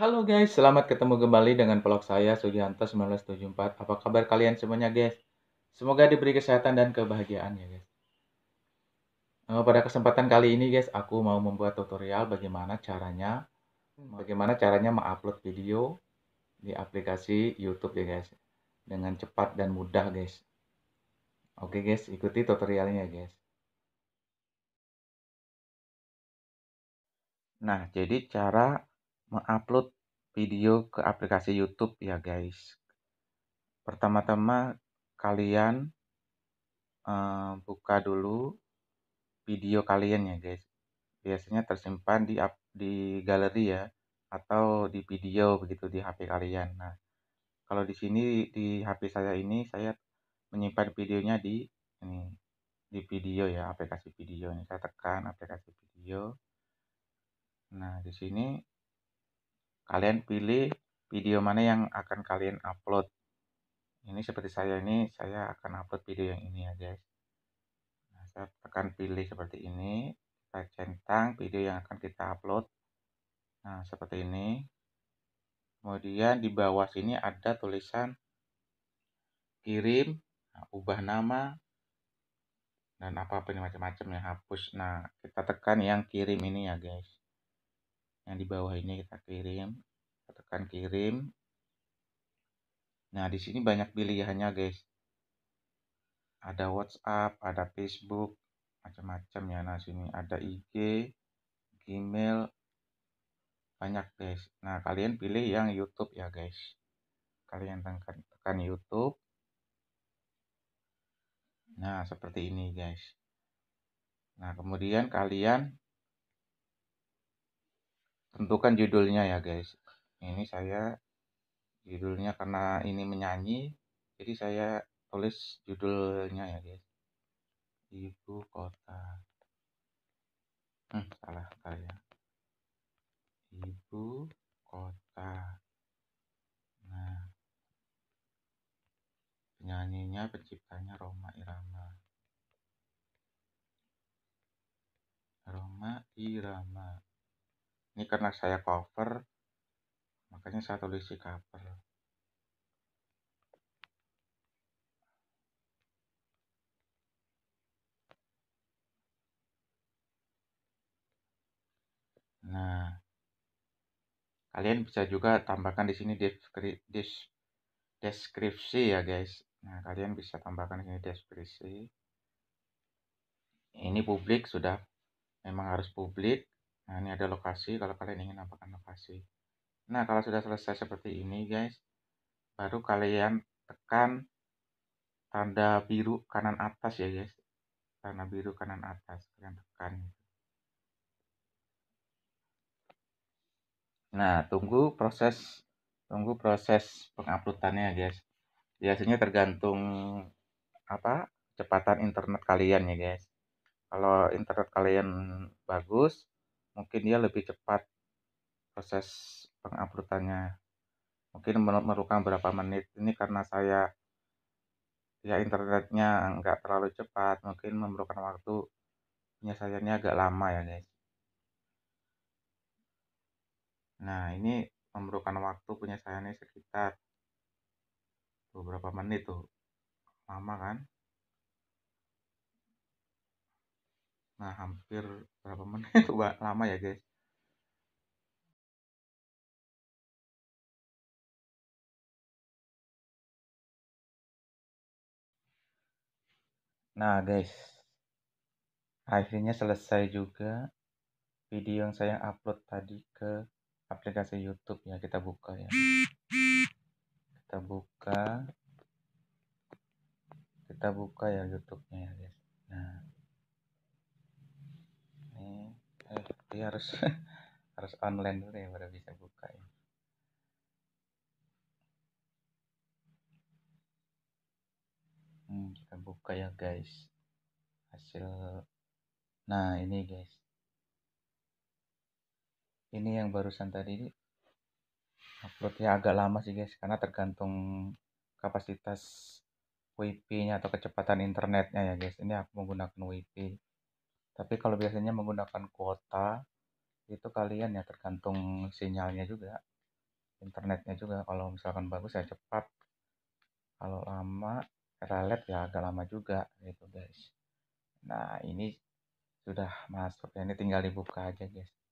Halo guys, selamat ketemu kembali dengan vlog saya Sugianto 1974. Apa kabar kalian semuanya guys? Semoga diberi kesehatan dan kebahagiaan ya guys. Nah, Pada kesempatan kali ini guys, aku mau membuat tutorial bagaimana caranya bagaimana caranya mengupload video di aplikasi YouTube ya guys. Dengan cepat dan mudah guys. Oke guys, ikuti tutorialnya guys. Nah, jadi cara mengupload video ke aplikasi YouTube ya guys. Pertama-tama kalian uh, buka dulu video kalian ya guys. Biasanya tersimpan di di galeri ya atau di video begitu di HP kalian. Nah, kalau di sini di HP saya ini saya menyimpan videonya di ini di video ya aplikasi video ini saya tekan aplikasi video. Nah, di sini kalian pilih video mana yang akan kalian upload ini seperti saya ini saya akan upload video yang ini ya guys nah, saya tekan pilih seperti ini kita centang video yang akan kita upload nah seperti ini kemudian di bawah sini ada tulisan kirim nah, ubah nama dan apa-apa ini macam-macam ya hapus nah kita tekan yang kirim ini ya guys yang di bawah ini kita kirim kita tekan kirim nah di sini banyak pilihannya guys ada WhatsApp ada Facebook macam-macam ya nah sini ada IG Gmail banyak guys nah kalian pilih yang YouTube ya guys kalian tekan tekan YouTube nah seperti ini guys nah kemudian kalian tentukan judulnya ya guys ini saya judulnya karena ini menyanyi jadi saya tulis judulnya ya guys ibu kota hmm, salah saya ibu kota nah penyanyinya penciptanya Roma Irama Roma Irama ini karena saya cover makanya saya tulis di cover nah kalian bisa juga tambahkan di sini deskripsi, deskripsi ya guys nah kalian bisa tambahkan di sini deskripsi ini publik sudah memang harus publik Nah, ini ada lokasi kalau kalian ingin nampakkan lokasi. Nah, kalau sudah selesai seperti ini, guys, baru kalian tekan tanda biru kanan atas ya, guys. Tanda biru kanan atas kalian tekan. Nah, tunggu proses tunggu proses penguploadannya, guys. Biasanya tergantung apa? kecepatan internet kalian ya, guys. Kalau internet kalian bagus, mungkin dia lebih cepat proses penguploadannya mungkin memerlukan berapa menit ini karena saya ya internetnya nggak terlalu cepat mungkin memerlukan waktu penyelesaiannya agak lama ya guys nah ini memerlukan waktu punya saya penyelesaiannya sekitar beberapa menit tuh lama kan nah hampir berapa menit lama ya guys Nah guys, akhirnya selesai juga video yang saya upload tadi ke aplikasi YouTube ya. Kita buka ya. Kita buka. Kita buka ya YouTube-nya ya guys. dia harus harus online dulu ya baru bisa buka ya. Hmm, kita buka ya guys hasil nah ini guys ini yang barusan tadi uploadnya agak lama sih guys karena tergantung kapasitas WiFi nya atau kecepatan internetnya ya guys ini aku menggunakan WiFi tapi kalau biasanya menggunakan kuota itu kalian ya tergantung sinyalnya juga internetnya juga kalau misalkan bagus ya cepat kalau lama relate ya agak lama juga gitu guys nah ini sudah masuk ya ini tinggal dibuka aja guys